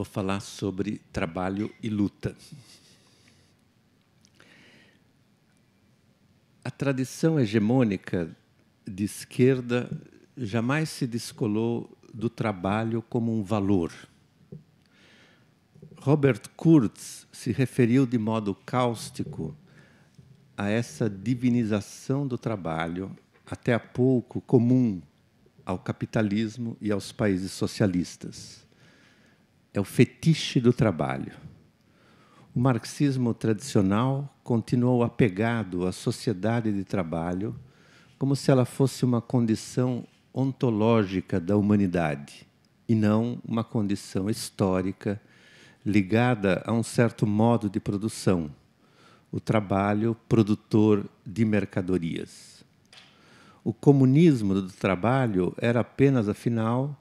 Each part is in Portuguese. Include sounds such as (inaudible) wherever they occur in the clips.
vou falar sobre trabalho e luta. A tradição hegemônica de esquerda jamais se descolou do trabalho como um valor. Robert Kurz se referiu de modo cáustico a essa divinização do trabalho, até há pouco comum ao capitalismo e aos países socialistas é o fetiche do trabalho. O marxismo tradicional continuou apegado à sociedade de trabalho como se ela fosse uma condição ontológica da humanidade e não uma condição histórica ligada a um certo modo de produção, o trabalho produtor de mercadorias. O comunismo do trabalho era apenas, afinal,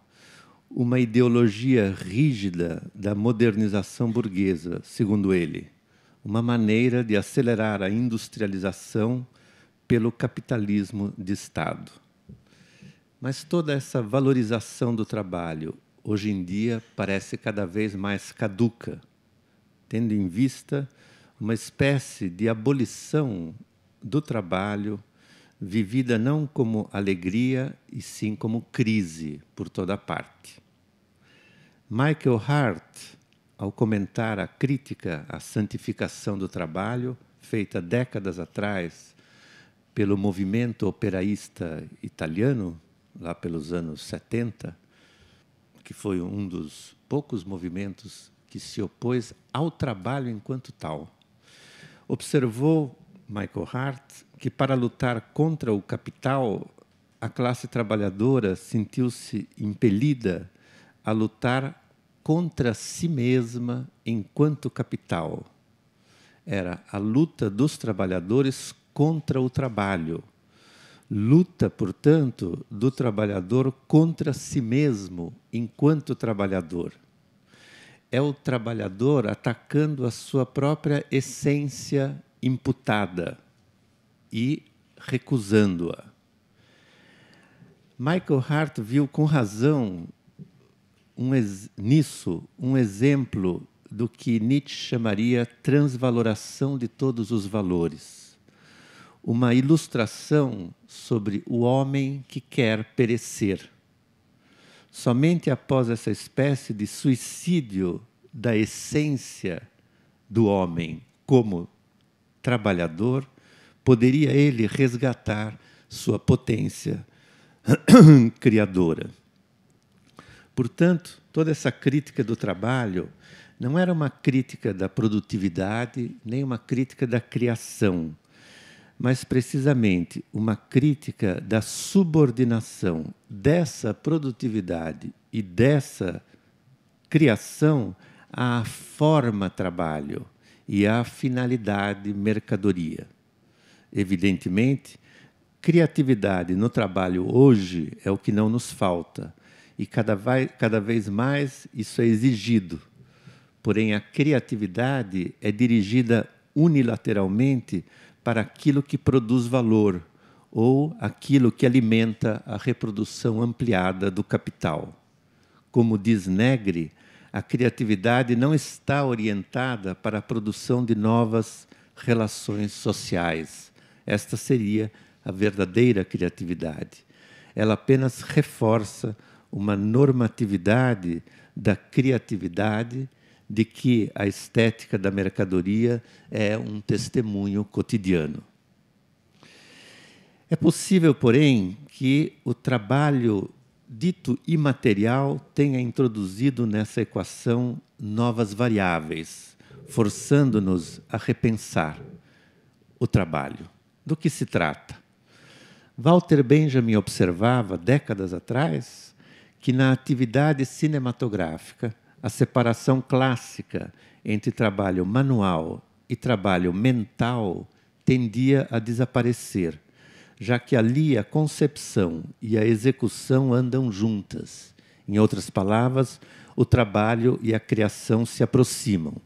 uma ideologia rígida da modernização burguesa, segundo ele, uma maneira de acelerar a industrialização pelo capitalismo de Estado. Mas toda essa valorização do trabalho, hoje em dia, parece cada vez mais caduca, tendo em vista uma espécie de abolição do trabalho vivida não como alegria, e sim como crise por toda parte. Michael Hart, ao comentar a crítica à santificação do trabalho, feita décadas atrás pelo movimento operaísta italiano, lá pelos anos 70, que foi um dos poucos movimentos que se opôs ao trabalho enquanto tal. Observou Michael Hart que para lutar contra o capital, a classe trabalhadora sentiu-se impelida a lutar contra si mesma enquanto capital. Era a luta dos trabalhadores contra o trabalho. Luta, portanto, do trabalhador contra si mesmo enquanto trabalhador. É o trabalhador atacando a sua própria essência imputada e recusando-a. Michael Hart viu com razão um nisso um exemplo do que Nietzsche chamaria transvaloração de todos os valores. Uma ilustração sobre o homem que quer perecer. Somente após essa espécie de suicídio da essência do homem como trabalhador poderia ele resgatar sua potência (clears throat) criadora. Portanto, toda essa crítica do trabalho não era uma crítica da produtividade, nem uma crítica da criação, mas precisamente uma crítica da subordinação dessa produtividade e dessa criação à forma trabalho e à finalidade mercadoria evidentemente. Criatividade no trabalho hoje é o que não nos falta. E cada, vai, cada vez mais isso é exigido. Porém, a criatividade é dirigida unilateralmente para aquilo que produz valor ou aquilo que alimenta a reprodução ampliada do capital. Como diz Negri, a criatividade não está orientada para a produção de novas relações sociais, esta seria a verdadeira criatividade. Ela apenas reforça uma normatividade da criatividade de que a estética da mercadoria é um testemunho cotidiano. É possível, porém, que o trabalho dito imaterial tenha introduzido nessa equação novas variáveis, forçando-nos a repensar o trabalho. Do que se trata? Walter Benjamin observava, décadas atrás, que na atividade cinematográfica, a separação clássica entre trabalho manual e trabalho mental tendia a desaparecer, já que ali a concepção e a execução andam juntas. Em outras palavras, o trabalho e a criação se aproximam.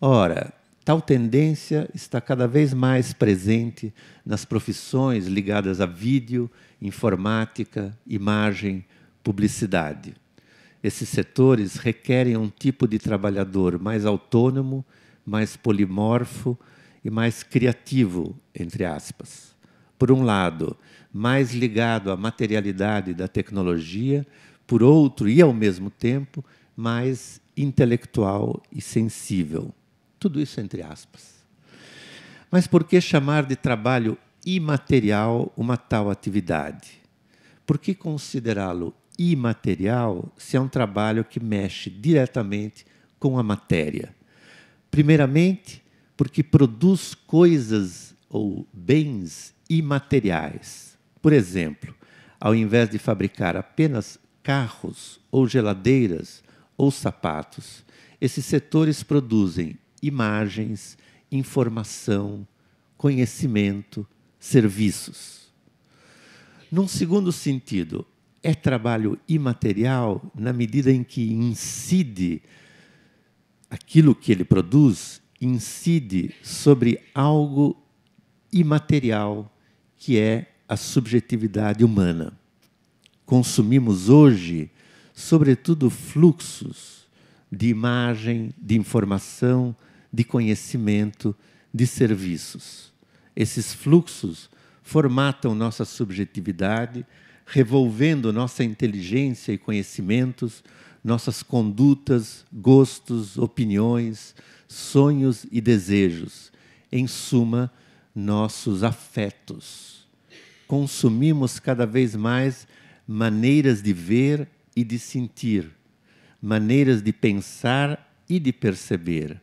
Ora, Tal tendência está cada vez mais presente nas profissões ligadas a vídeo, informática, imagem, publicidade. Esses setores requerem um tipo de trabalhador mais autônomo, mais polimorfo e mais criativo, entre aspas. Por um lado, mais ligado à materialidade da tecnologia, por outro, e ao mesmo tempo, mais intelectual e sensível. Tudo isso entre aspas. Mas por que chamar de trabalho imaterial uma tal atividade? Por que considerá-lo imaterial se é um trabalho que mexe diretamente com a matéria? Primeiramente, porque produz coisas ou bens imateriais. Por exemplo, ao invés de fabricar apenas carros ou geladeiras ou sapatos, esses setores produzem imagens, informação, conhecimento, serviços. Num segundo sentido, é trabalho imaterial na medida em que incide aquilo que ele produz incide sobre algo imaterial que é a subjetividade humana. Consumimos hoje, sobretudo, fluxos de imagem, de informação, de conhecimento, de serviços. Esses fluxos formatam nossa subjetividade, revolvendo nossa inteligência e conhecimentos, nossas condutas, gostos, opiniões, sonhos e desejos. Em suma, nossos afetos. Consumimos cada vez mais maneiras de ver e de sentir, maneiras de pensar e de perceber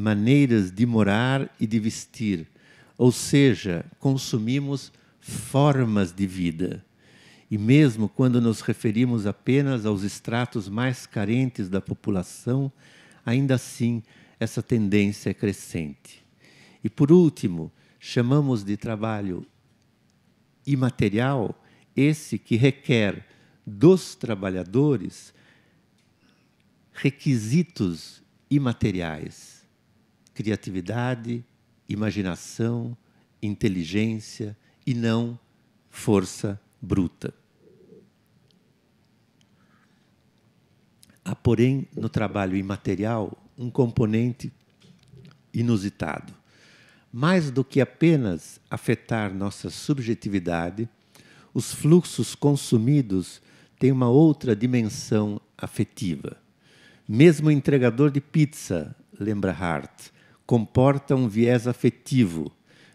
maneiras de morar e de vestir. Ou seja, consumimos formas de vida. E mesmo quando nos referimos apenas aos estratos mais carentes da população, ainda assim essa tendência é crescente. E por último, chamamos de trabalho imaterial esse que requer dos trabalhadores requisitos imateriais criatividade, imaginação, inteligência e não força bruta. Há, porém, no trabalho imaterial um componente inusitado. Mais do que apenas afetar nossa subjetividade, os fluxos consumidos têm uma outra dimensão afetiva. Mesmo o entregador de pizza, lembra Hart, comporta um viés afetivo,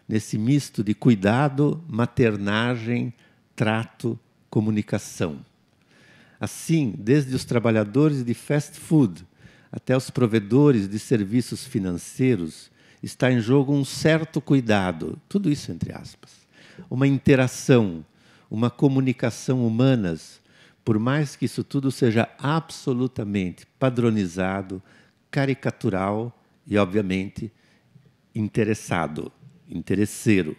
nesse misto de cuidado, maternagem, trato, comunicação. Assim, desde os trabalhadores de fast food até os provedores de serviços financeiros, está em jogo um certo cuidado, tudo isso entre aspas, uma interação, uma comunicação humanas, por mais que isso tudo seja absolutamente padronizado, caricatural e, obviamente, interessado, interesseiro.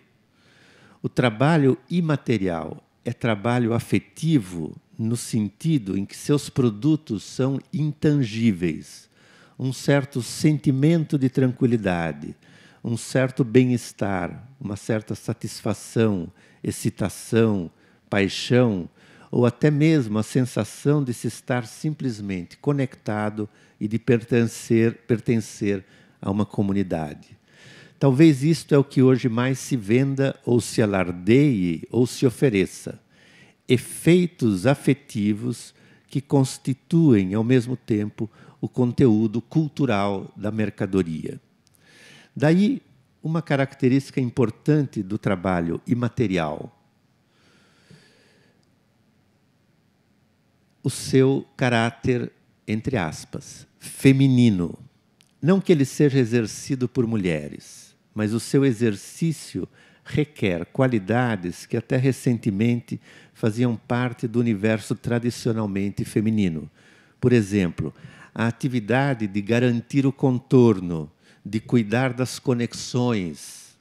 O trabalho imaterial é trabalho afetivo no sentido em que seus produtos são intangíveis. Um certo sentimento de tranquilidade, um certo bem-estar, uma certa satisfação, excitação, paixão, ou até mesmo a sensação de se estar simplesmente conectado e de pertencer, pertencer a uma comunidade. Talvez isto é o que hoje mais se venda ou se alardeie ou se ofereça. Efeitos afetivos que constituem, ao mesmo tempo, o conteúdo cultural da mercadoria. Daí, uma característica importante do trabalho imaterial: o seu caráter, entre aspas, feminino. Não que ele seja exercido por mulheres, mas o seu exercício requer qualidades que até recentemente faziam parte do universo tradicionalmente feminino. Por exemplo, a atividade de garantir o contorno, de cuidar das conexões,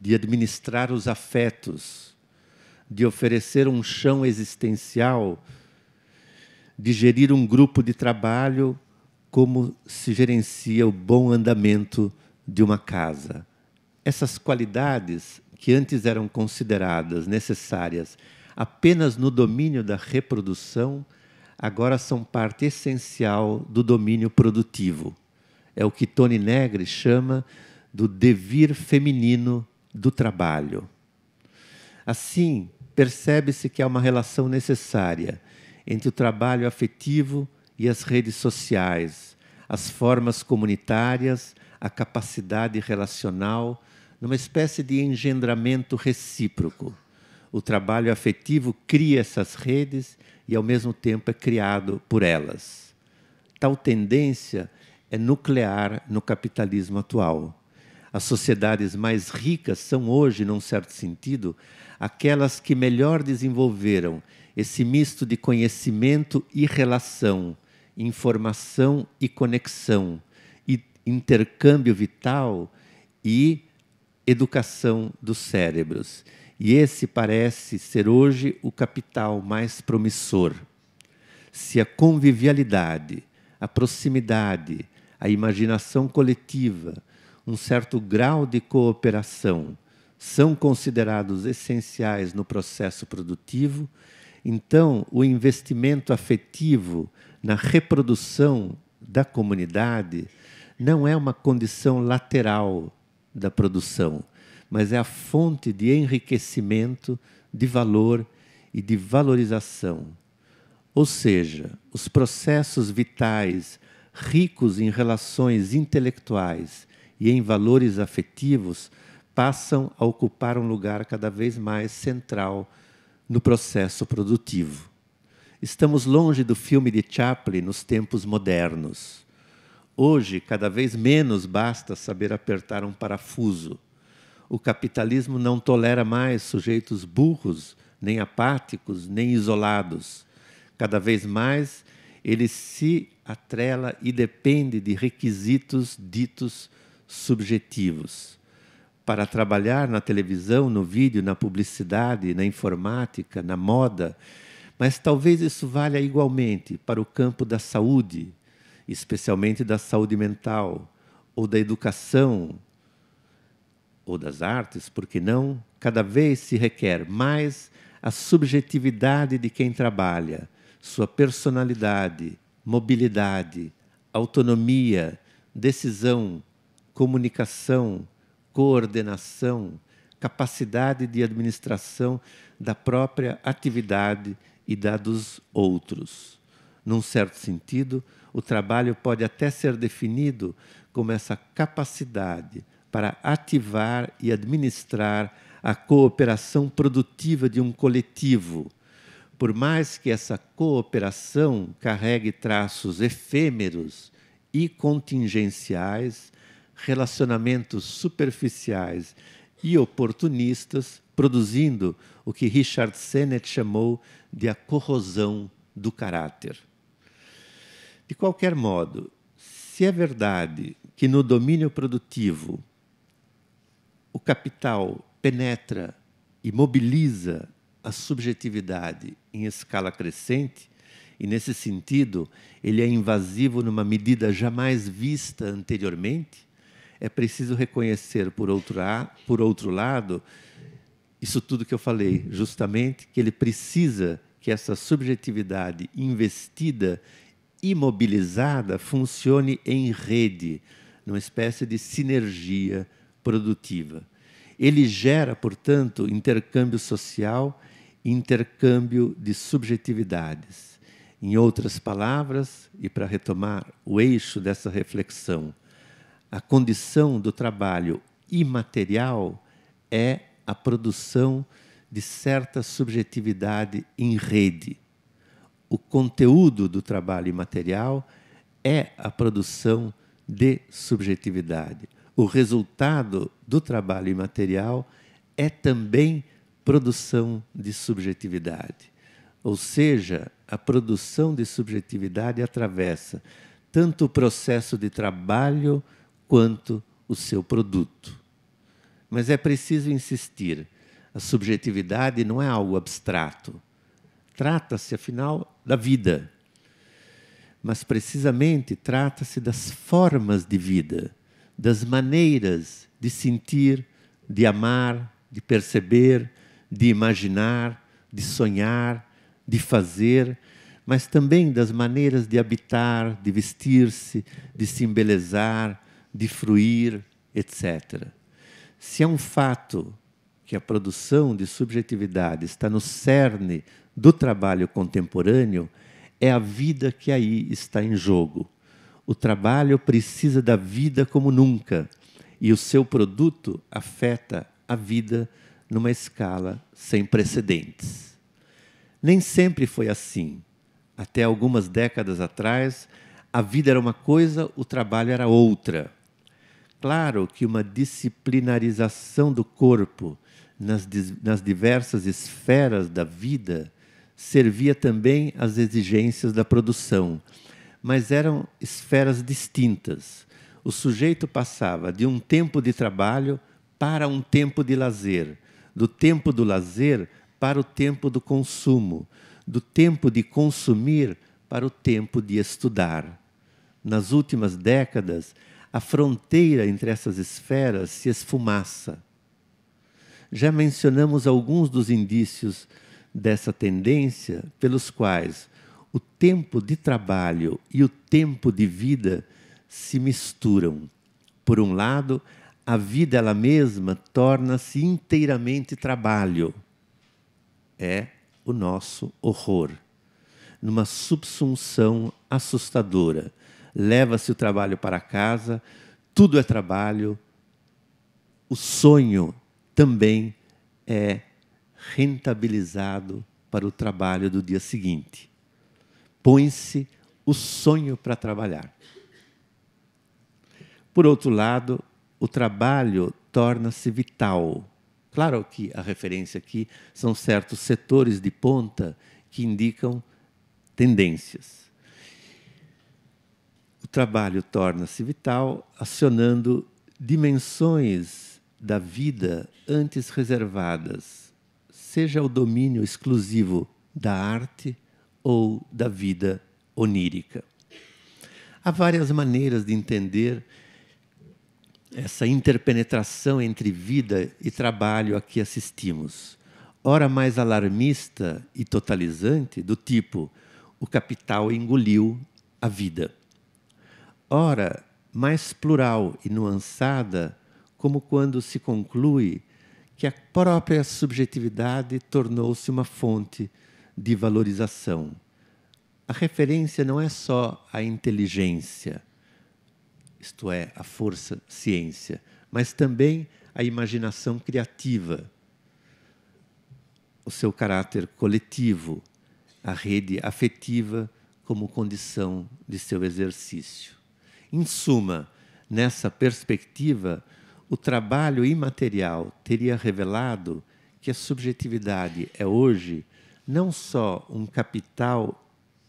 de administrar os afetos, de oferecer um chão existencial, de gerir um grupo de trabalho como se gerencia o bom andamento de uma casa. Essas qualidades que antes eram consideradas necessárias apenas no domínio da reprodução, agora são parte essencial do domínio produtivo. É o que Tony Negri chama do devir feminino do trabalho. Assim, percebe-se que há uma relação necessária entre o trabalho afetivo, e as redes sociais, as formas comunitárias, a capacidade relacional, numa espécie de engendramento recíproco. O trabalho afetivo cria essas redes e, ao mesmo tempo, é criado por elas. Tal tendência é nuclear no capitalismo atual. As sociedades mais ricas são hoje, num certo sentido, aquelas que melhor desenvolveram esse misto de conhecimento e relação, informação e conexão, e intercâmbio vital e educação dos cérebros. E esse parece ser hoje o capital mais promissor. Se a convivialidade, a proximidade, a imaginação coletiva, um certo grau de cooperação são considerados essenciais no processo produtivo, então o investimento afetivo na reprodução da comunidade não é uma condição lateral da produção, mas é a fonte de enriquecimento, de valor e de valorização. Ou seja, os processos vitais ricos em relações intelectuais e em valores afetivos passam a ocupar um lugar cada vez mais central no processo produtivo. Estamos longe do filme de Chaplin nos tempos modernos. Hoje, cada vez menos basta saber apertar um parafuso. O capitalismo não tolera mais sujeitos burros, nem apáticos, nem isolados. Cada vez mais ele se atrela e depende de requisitos ditos subjetivos. Para trabalhar na televisão, no vídeo, na publicidade, na informática, na moda, mas talvez isso valha igualmente para o campo da saúde, especialmente da saúde mental, ou da educação, ou das artes, porque não? Cada vez se requer mais a subjetividade de quem trabalha, sua personalidade, mobilidade, autonomia, decisão, comunicação, coordenação, capacidade de administração da própria atividade e da dos outros. Num certo sentido, o trabalho pode até ser definido como essa capacidade para ativar e administrar a cooperação produtiva de um coletivo. Por mais que essa cooperação carregue traços efêmeros e contingenciais, relacionamentos superficiais e oportunistas, produzindo o que Richard Sennett chamou de a corrosão do caráter. De qualquer modo, se é verdade que no domínio produtivo o capital penetra e mobiliza a subjetividade em escala crescente, e nesse sentido ele é invasivo numa medida jamais vista anteriormente, é preciso reconhecer, por outro, por outro lado, isso tudo que eu falei, justamente que ele precisa que essa subjetividade investida, imobilizada, funcione em rede, numa espécie de sinergia produtiva. Ele gera, portanto, intercâmbio social, intercâmbio de subjetividades. Em outras palavras, e para retomar o eixo dessa reflexão, a condição do trabalho imaterial é a produção de certa subjetividade em rede. O conteúdo do trabalho imaterial é a produção de subjetividade. O resultado do trabalho imaterial é também produção de subjetividade. Ou seja, a produção de subjetividade atravessa tanto o processo de trabalho quanto o seu produto. Mas é preciso insistir: a subjetividade não é algo abstrato. Trata-se, afinal, da vida. Mas, precisamente, trata-se das formas de vida, das maneiras de sentir, de amar, de perceber, de imaginar, de sonhar, de fazer, mas também das maneiras de habitar, de vestir-se, de se embelezar, de fruir, etc se é um fato que a produção de subjetividade está no cerne do trabalho contemporâneo, é a vida que aí está em jogo. O trabalho precisa da vida como nunca, e o seu produto afeta a vida numa escala sem precedentes. Nem sempre foi assim. Até algumas décadas atrás, a vida era uma coisa, o trabalho era outra claro que uma disciplinarização do corpo nas, nas diversas esferas da vida servia também às exigências da produção, mas eram esferas distintas. O sujeito passava de um tempo de trabalho para um tempo de lazer, do tempo do lazer para o tempo do consumo, do tempo de consumir para o tempo de estudar. Nas últimas décadas, a fronteira entre essas esferas se esfumaça. Já mencionamos alguns dos indícios dessa tendência, pelos quais o tempo de trabalho e o tempo de vida se misturam. Por um lado, a vida ela mesma torna-se inteiramente trabalho. É o nosso horror. Numa subsunção assustadora leva-se o trabalho para casa, tudo é trabalho. O sonho também é rentabilizado para o trabalho do dia seguinte. Põe-se o sonho para trabalhar. Por outro lado, o trabalho torna-se vital. Claro que a referência aqui são certos setores de ponta que indicam tendências trabalho torna-se vital acionando dimensões da vida antes reservadas, seja o domínio exclusivo da arte ou da vida onírica. Há várias maneiras de entender essa interpenetração entre vida e trabalho a que assistimos. Ora mais alarmista e totalizante, do tipo: o capital engoliu a vida ora mais plural e nuançada, como quando se conclui que a própria subjetividade tornou-se uma fonte de valorização. A referência não é só a inteligência, isto é, a força ciência, mas também a imaginação criativa, o seu caráter coletivo, a rede afetiva como condição de seu exercício. Em suma, nessa perspectiva, o trabalho imaterial teria revelado que a subjetividade é hoje não só um capital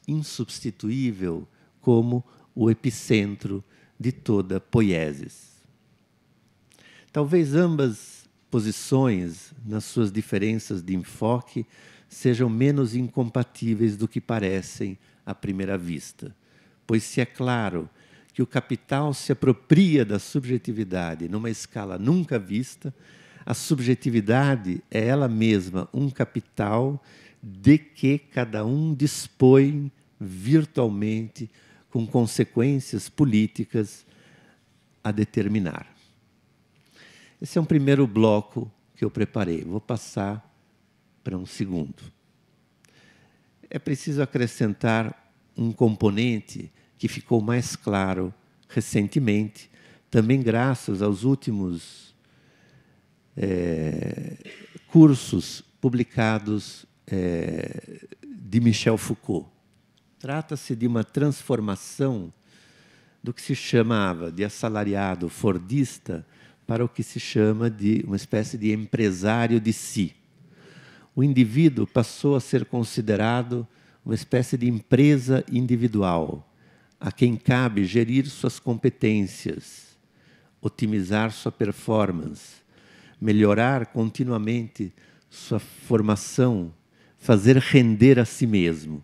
insubstituível, como o epicentro de toda poiesis. Talvez ambas posições, nas suas diferenças de enfoque, sejam menos incompatíveis do que parecem à primeira vista, pois se é claro que o capital se apropria da subjetividade numa escala nunca vista, a subjetividade é ela mesma um capital de que cada um dispõe virtualmente com consequências políticas a determinar. Esse é um primeiro bloco que eu preparei. Vou passar para um segundo. É preciso acrescentar um componente que ficou mais claro recentemente, também graças aos últimos é, cursos publicados é, de Michel Foucault. Trata-se de uma transformação do que se chamava de assalariado fordista para o que se chama de uma espécie de empresário de si. O indivíduo passou a ser considerado uma espécie de empresa individual, a quem cabe gerir suas competências, otimizar sua performance, melhorar continuamente sua formação, fazer render a si mesmo.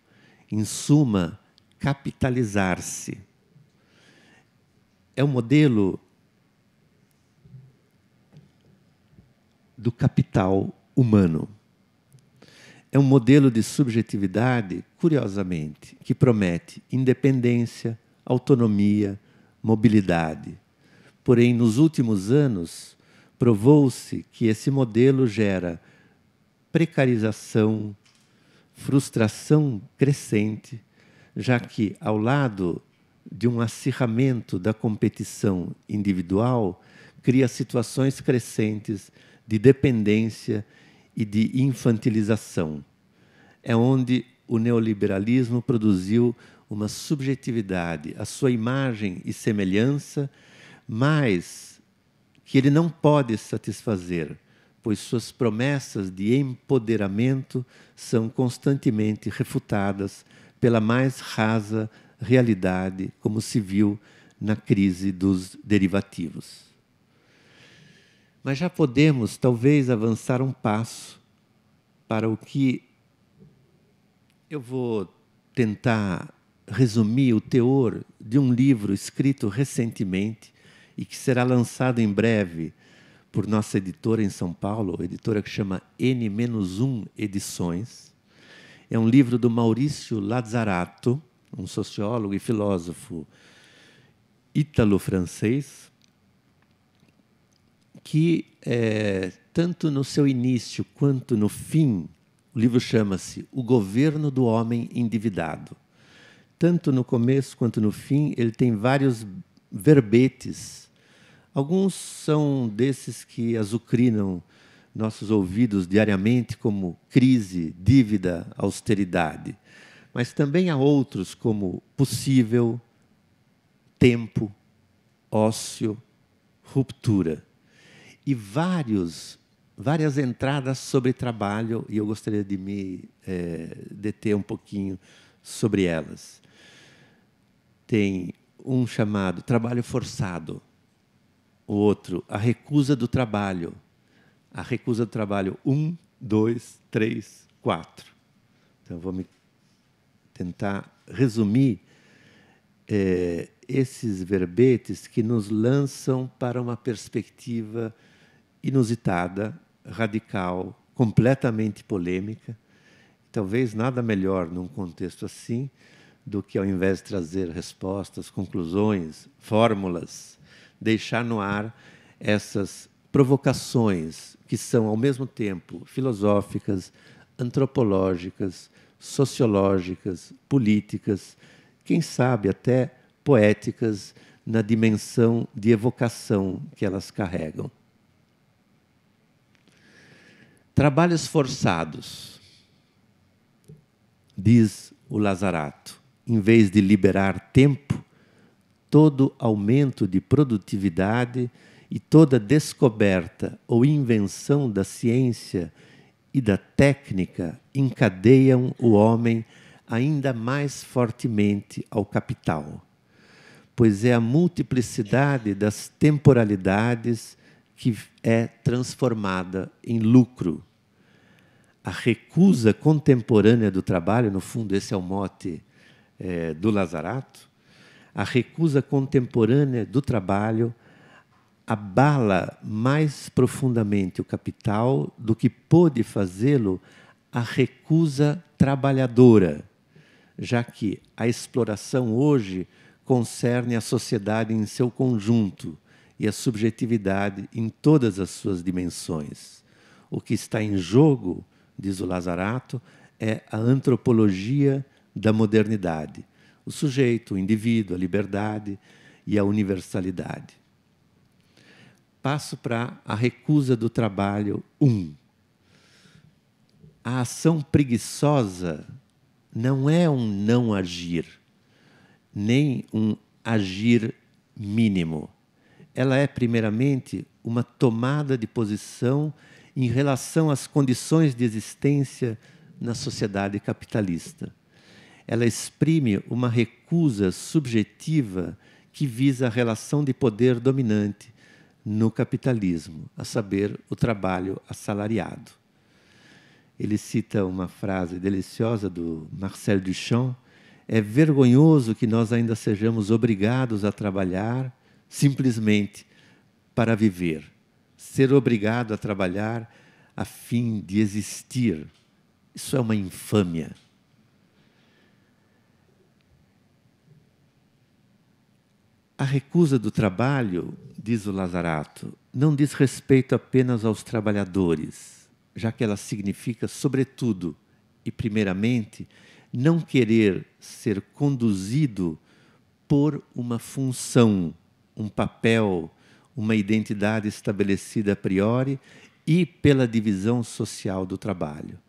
Em suma, capitalizar-se. É o um modelo do capital humano. É um modelo de subjetividade curiosamente, que promete independência, autonomia, mobilidade. Porém, nos últimos anos, provou-se que esse modelo gera precarização, frustração crescente, já que, ao lado de um acirramento da competição individual, cria situações crescentes de dependência e de infantilização. É onde o neoliberalismo produziu uma subjetividade, a sua imagem e semelhança, mas que ele não pode satisfazer, pois suas promessas de empoderamento são constantemente refutadas pela mais rasa realidade, como se viu na crise dos derivativos. Mas já podemos, talvez, avançar um passo para o que eu vou tentar resumir o teor de um livro escrito recentemente e que será lançado em breve por nossa editora em São Paulo, editora que chama N-1 Edições. É um livro do Maurício Lazzarato, um sociólogo e filósofo ítalo-francês, que é, tanto no seu início quanto no fim o livro chama-se O Governo do Homem Endividado. Tanto no começo quanto no fim, ele tem vários verbetes. Alguns são desses que azucrinam nossos ouvidos diariamente, como crise, dívida, austeridade. Mas também há outros, como possível, tempo, ócio, ruptura. E vários várias entradas sobre trabalho e eu gostaria de me é, deter um pouquinho sobre elas. Tem um chamado trabalho forçado, o outro, a recusa do trabalho. A recusa do trabalho, um, dois, três, quatro. Então, vou me tentar resumir é, esses verbetes que nos lançam para uma perspectiva inusitada radical, completamente polêmica. Talvez nada melhor num contexto assim do que, ao invés de trazer respostas, conclusões, fórmulas, deixar no ar essas provocações que são, ao mesmo tempo, filosóficas, antropológicas, sociológicas, políticas, quem sabe até poéticas na dimensão de evocação que elas carregam. Trabalhos forçados, diz o Lazarato, em vez de liberar tempo, todo aumento de produtividade e toda descoberta ou invenção da ciência e da técnica encadeiam o homem ainda mais fortemente ao capital, pois é a multiplicidade das temporalidades que é transformada em lucro a recusa contemporânea do trabalho, no fundo, esse é o mote é, do Lazarato, a recusa contemporânea do trabalho abala mais profundamente o capital do que pôde fazê-lo a recusa trabalhadora, já que a exploração hoje concerne a sociedade em seu conjunto e a subjetividade em todas as suas dimensões. O que está em jogo diz o Lazarato, é a antropologia da modernidade. O sujeito, o indivíduo, a liberdade e a universalidade. Passo para a recusa do trabalho 1. Um. A ação preguiçosa não é um não agir, nem um agir mínimo. Ela é, primeiramente, uma tomada de posição em relação às condições de existência na sociedade capitalista. Ela exprime uma recusa subjetiva que visa a relação de poder dominante no capitalismo, a saber, o trabalho assalariado. Ele cita uma frase deliciosa do Marcel Duchamp: é vergonhoso que nós ainda sejamos obrigados a trabalhar simplesmente para viver ser obrigado a trabalhar a fim de existir. Isso é uma infâmia. A recusa do trabalho, diz o Lazarato, não diz respeito apenas aos trabalhadores, já que ela significa, sobretudo e primeiramente, não querer ser conduzido por uma função, um papel, uma identidade estabelecida a priori e pela divisão social do trabalho.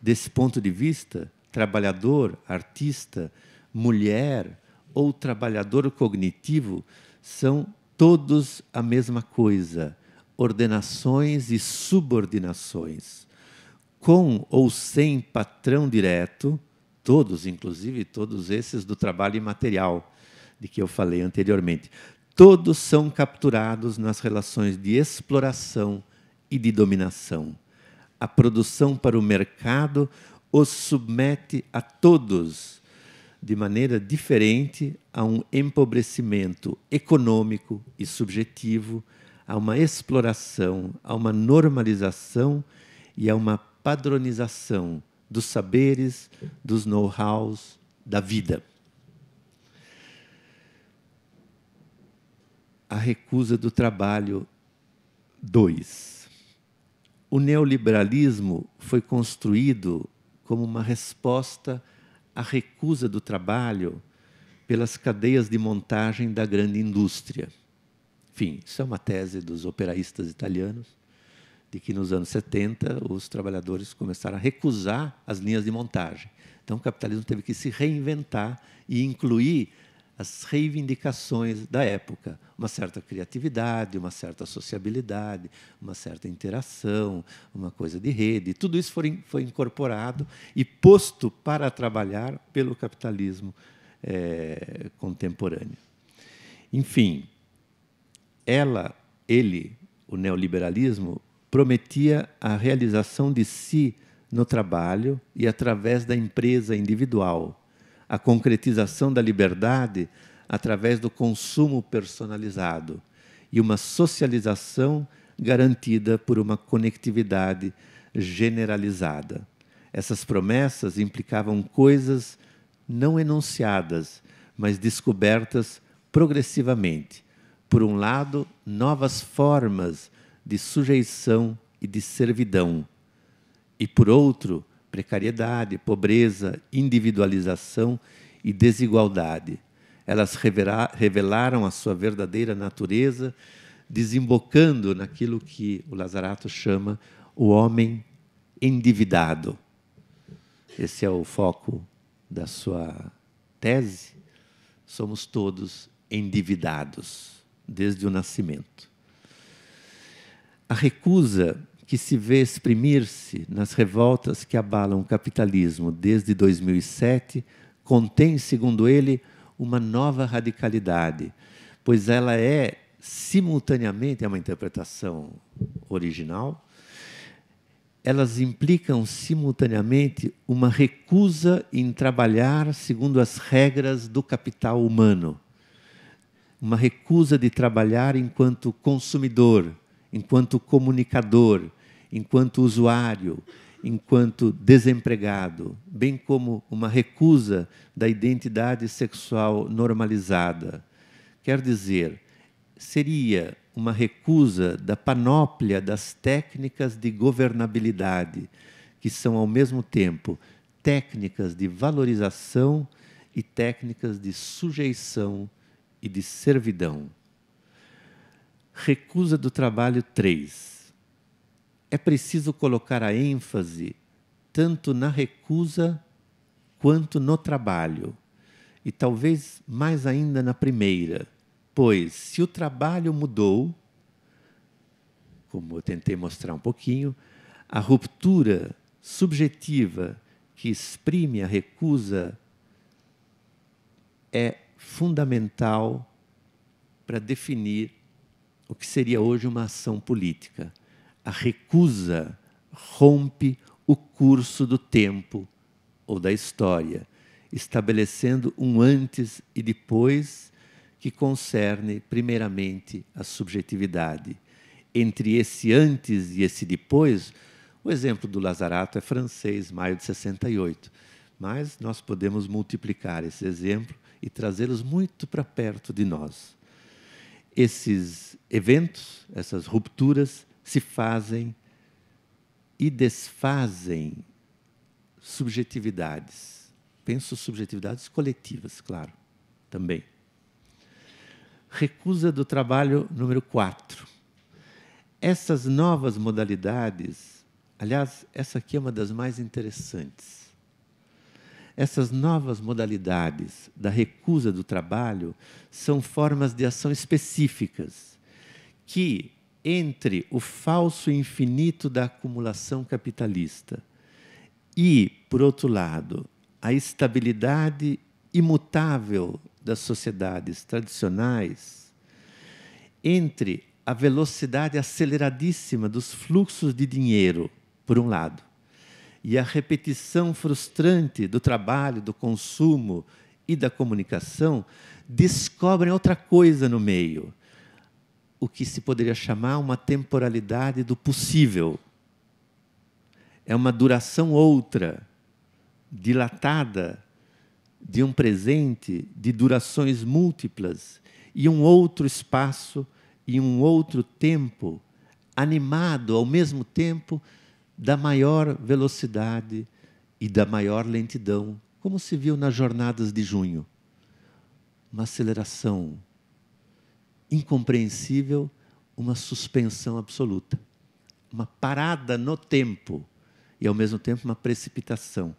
Desse ponto de vista, trabalhador, artista, mulher ou trabalhador cognitivo são todos a mesma coisa, ordenações e subordinações. Com ou sem patrão direto, todos, inclusive todos esses do trabalho imaterial, de que eu falei anteriormente, todos são capturados nas relações de exploração e de dominação. A produção para o mercado os submete a todos, de maneira diferente, a um empobrecimento econômico e subjetivo, a uma exploração, a uma normalização e a uma padronização dos saberes, dos know-hows, da vida. a recusa do trabalho. 2. O neoliberalismo foi construído como uma resposta à recusa do trabalho pelas cadeias de montagem da grande indústria. Enfim, isso é uma tese dos operaístas italianos, de que nos anos 70 os trabalhadores começaram a recusar as linhas de montagem. Então o capitalismo teve que se reinventar e incluir as reivindicações da época. Uma certa criatividade, uma certa sociabilidade, uma certa interação, uma coisa de rede. Tudo isso foi, incorporado e posto para trabalhar pelo capitalismo é, contemporâneo. Enfim, ela, ele, o neoliberalismo, prometia a realização de si no trabalho e através da empresa individual, a concretização da liberdade através do consumo personalizado e uma socialização garantida por uma conectividade generalizada. Essas promessas implicavam coisas não enunciadas, mas descobertas progressivamente. Por um lado, novas formas de sujeição e de servidão, e por outro, precariedade, pobreza, individualização e desigualdade. Elas revelaram a sua verdadeira natureza, desembocando naquilo que o Lazarato chama o homem endividado. Esse é o foco da sua tese. Somos todos endividados desde o nascimento. A recusa que se vê exprimir-se nas revoltas que abalam o capitalismo desde 2007, contém, segundo ele, uma nova radicalidade, pois ela é simultaneamente é uma interpretação original. Elas implicam simultaneamente uma recusa em trabalhar segundo as regras do capital humano, uma recusa de trabalhar enquanto consumidor, enquanto comunicador, enquanto usuário, enquanto desempregado, bem como uma recusa da identidade sexual normalizada. Quer dizer, seria uma recusa da panóplia das técnicas de governabilidade, que são ao mesmo tempo técnicas de valorização e técnicas de sujeição e de servidão. Recusa do trabalho 3 é preciso colocar a ênfase tanto na recusa quanto no trabalho, e talvez mais ainda na primeira, pois se o trabalho mudou, como eu tentei mostrar um pouquinho, a ruptura subjetiva que exprime a recusa é fundamental para definir o que seria hoje uma ação política a recusa rompe o curso do tempo ou da história, estabelecendo um antes e depois que concerne primeiramente a subjetividade. Entre esse antes e esse depois, o exemplo do Lazarato é francês, maio de 68, mas nós podemos multiplicar esse exemplo e trazê-los muito para perto de nós. Esses eventos, essas rupturas, se fazem e desfazem subjetividades. Penso subjetividades coletivas, claro, também. Recusa do trabalho número 4. Essas novas modalidades, aliás, essa aqui é uma das mais interessantes. Essas novas modalidades da recusa do trabalho são formas de ação específicas que entre o falso infinito da acumulação capitalista e, por outro lado, a estabilidade imutável das sociedades tradicionais, entre a velocidade aceleradíssima dos fluxos de dinheiro, por um lado, e a repetição frustrante do trabalho, do consumo e da comunicação, descobrem outra coisa no meio o que se poderia chamar uma temporalidade do possível. É uma duração outra, dilatada, de um presente de durações múltiplas e um outro espaço e um outro tempo, animado ao mesmo tempo da maior velocidade e da maior lentidão, como se viu nas jornadas de junho. Uma aceleração incompreensível uma suspensão absoluta, uma parada no tempo e, ao mesmo tempo, uma precipitação.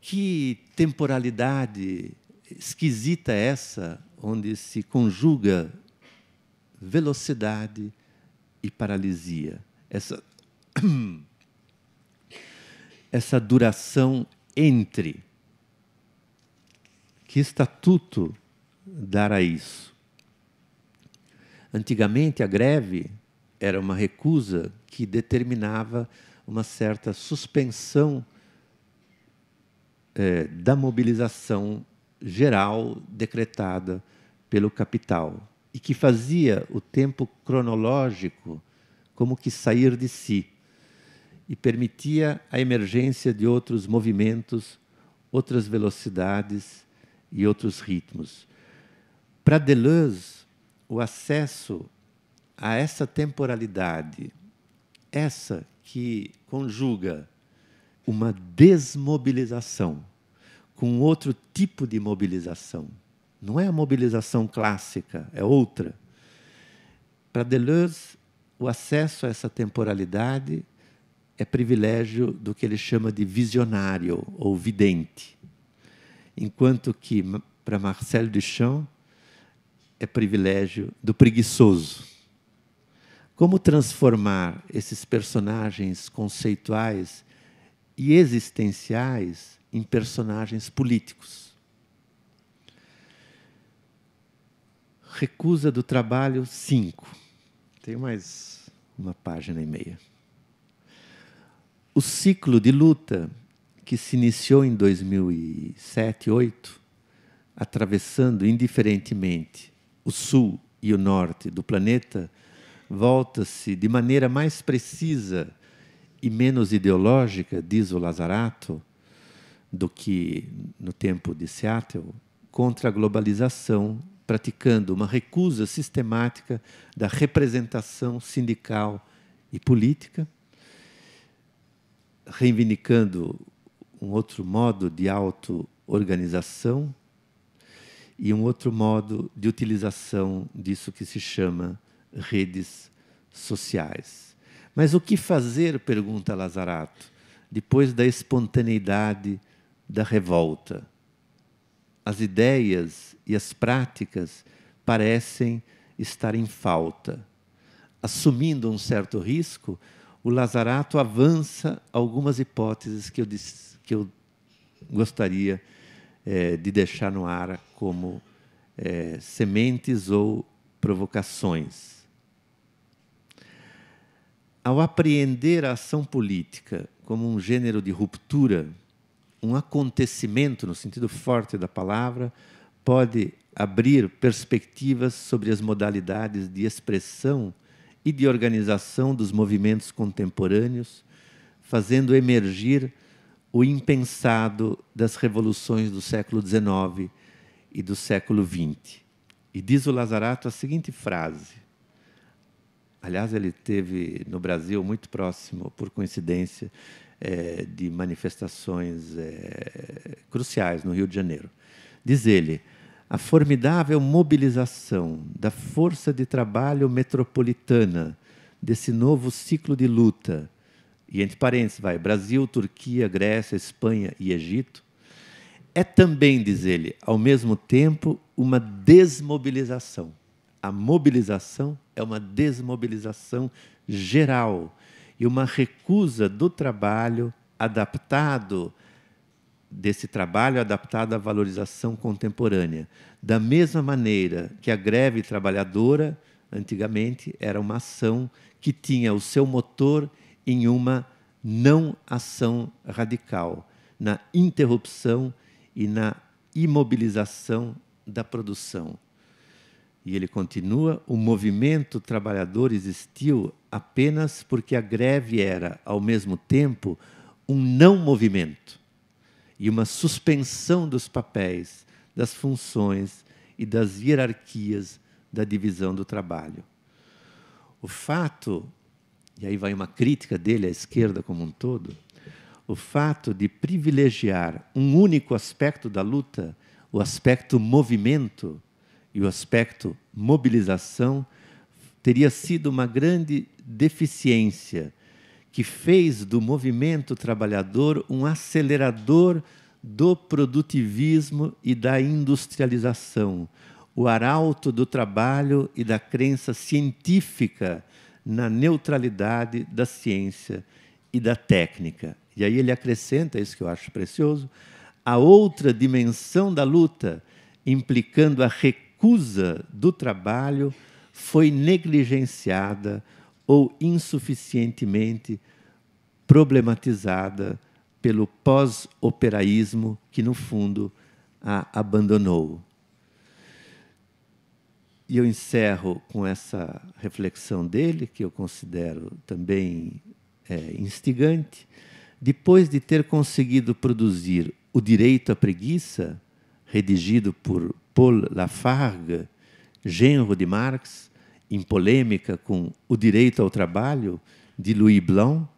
Que temporalidade esquisita é essa, onde se conjuga velocidade e paralisia. Essa, (clears throat) essa duração entre. Que estatuto dar a isso? Antigamente, a greve era uma recusa que determinava uma certa suspensão é, da mobilização geral decretada pelo capital e que fazia o tempo cronológico como que sair de si e permitia a emergência de outros movimentos, outras velocidades e outros ritmos. Para Deleuze, o acesso a essa temporalidade, essa que conjuga uma desmobilização com outro tipo de mobilização. Não é a mobilização clássica, é outra. Para Deleuze, o acesso a essa temporalidade é privilégio do que ele chama de visionário ou vidente. Enquanto que, para Marcel Duchamp, é privilégio do preguiçoso. Como transformar esses personagens conceituais e existenciais em personagens políticos? Recusa do trabalho 5. Tem mais uma página e meia. O ciclo de luta que se iniciou em 2007, 2008, atravessando indiferentemente o sul e o norte do planeta, volta-se de maneira mais precisa e menos ideológica, diz o Lazarato, do que no tempo de Seattle, contra a globalização, praticando uma recusa sistemática da representação sindical e política, reivindicando um outro modo de auto-organização e um outro modo de utilização disso que se chama redes sociais. Mas o que fazer, pergunta Lazarato, depois da espontaneidade da revolta? As ideias e as práticas parecem estar em falta. Assumindo um certo risco, o Lazarato avança algumas hipóteses que eu, disse, que eu gostaria de é, de deixar no ar como é, sementes ou provocações. Ao apreender a ação política como um gênero de ruptura, um acontecimento, no sentido forte da palavra, pode abrir perspectivas sobre as modalidades de expressão e de organização dos movimentos contemporâneos, fazendo emergir o impensado das revoluções do século XIX e do século XX. E diz o Lazarato a seguinte frase. Aliás, ele teve no Brasil muito próximo, por coincidência, é, de manifestações é, cruciais no Rio de Janeiro. Diz ele: a formidável mobilização da força de trabalho metropolitana desse novo ciclo de luta e entre parênteses vai Brasil, Turquia, Grécia, Espanha e Egito, é também, diz ele, ao mesmo tempo uma desmobilização. A mobilização é uma desmobilização geral e uma recusa do trabalho adaptado desse trabalho adaptado à valorização contemporânea. Da mesma maneira que a greve trabalhadora antigamente era uma ação que tinha o seu motor em uma não ação radical, na interrupção e na imobilização da produção. E ele continua: o movimento trabalhador existiu apenas porque a greve era, ao mesmo tempo, um não movimento e uma suspensão dos papéis, das funções e das hierarquias da divisão do trabalho. O fato e aí vai uma crítica dele à esquerda como um todo, o fato de privilegiar um único aspecto da luta, o aspecto movimento e o aspecto mobilização, teria sido uma grande deficiência que fez do movimento trabalhador um acelerador do produtivismo e da industrialização, o arauto do trabalho e da crença científica na neutralidade da ciência e da técnica. E aí ele acrescenta isso que eu acho precioso, a outra dimensão da luta, implicando a recusa do trabalho, foi negligenciada ou insuficientemente problematizada pelo pós-operaísmo que, no fundo, a abandonou. E eu encerro com essa reflexão dele, que eu considero também é, instigante. Depois de ter conseguido produzir O Direito à Preguiça, redigido por Paul Lafargue, genro de Marx, em polêmica com O Direito ao Trabalho, de Louis Blanc,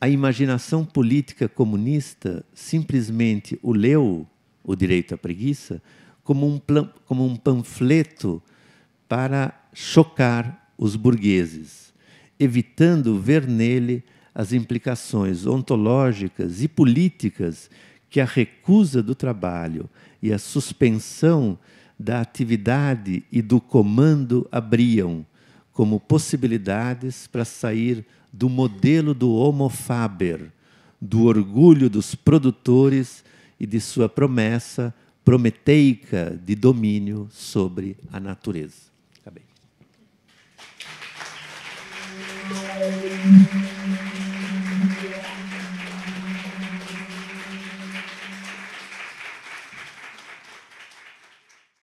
a imaginação política comunista simplesmente o leu, O Direito à Preguiça, como um, como um panfleto para chocar os burgueses, evitando ver nele as implicações ontológicas e políticas que a recusa do trabalho e a suspensão da atividade e do comando abriam como possibilidades para sair do modelo do homo faber, do orgulho dos produtores e de sua promessa prometeica de domínio sobre a natureza. Thank you.